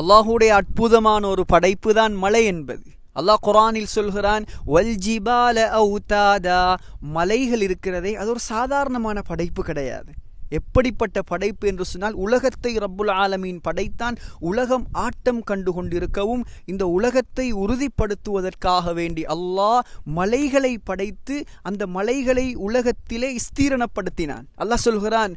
அல்லாஹுடைய அற்புதமான ஒரு படைப்பு தான் மலை என்பது அல்லாஹ் குரானில் சொல்கிறான் மலைகள் இருக்கிறதே அது ஒரு சாதாரணமான படைப்பு கிடையாது எப்படிப்பட்ட படைப்பு என்று சொன்னால் உலகத்தை ரப்புல் ஆலமீன் படைத்தான் உலகம் ஆட்டம் கண்டு கொண்டிருக்கவும் இந்த உலகத்தை உறுதிப்படுத்துவதற்காக வேண்டி அல்லாஹ் மலைகளை படைத்து அந்த மலைகளை உலகத்திலே ஸ்தீரணப்படுத்தினான் அல்லாஹ் சொல்கிறான்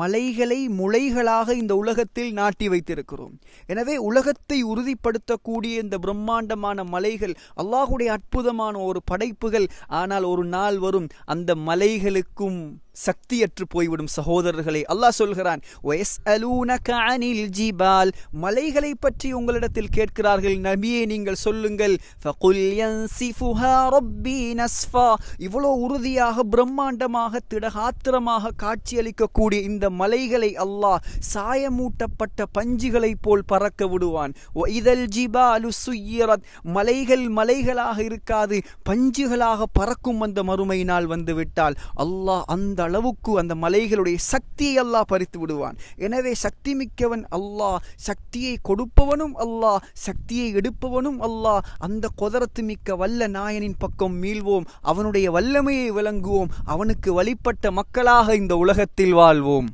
மலைகளை முளைகளாக இந்த உலகத்தில் நாட்டி வைத்திருக்கிறோம் எனவே உலகத்தை உறுதிப்படுத்தக்கூடிய இந்த பிரம்மாண்டமான மலைகள் அல்லாஹுடைய அற்புதமான ஒரு படைப்புகள் ஆனால் ஒரு நாள் வரும் அந்த மலைகளுக்கு இருக்கும் சக்தியற்று போய்விடும் சகோதரர்களை அல்லாஹ் சொல்கிறான் ஜிபால் மலைகளை பற்றி உங்களிடத்தில் கேட்கிறார்கள் நபியை நீங்கள் சொல்லுங்கள் இவ்வளோ உறுதியாக பிரம்மாண்டமாக திடகாத்திரமாக காட்சியளிக்கக்கூடிய இந்த மலைகளை அல்லாஹ் சாயமூட்டப்பட்ட பஞ்சுகளைப் போல் பறக்க விடுவான் மலைகள் மலைகளாக இருக்காது பஞ்சுகளாக பறக்கும் அந்த மறுமை நாள் வந்துவிட்டால் அல்லாஹ் அல்லாஹ் அந்த அளவுக்கு அந்த மலைகளுடைய சக்தியை அல்லாஹ் பறித்து விடுவான் எனவே சக்தி மிக்கவன் அல்லாஹ் சக்தியை கொடுப்பவனும் அல்லாஹ் சக்தியை எடுப்பவனும் அல்லாஹ் அந்த கொதரத்து மிக்க வல்ல நாயனின் பக்கம் மீள்வோம் அவனுடைய வல்லமையை விளங்குவோம் அவனுக்கு வழிபட்ட மக்களாக இந்த உலகத்தில் வாழ்வோம்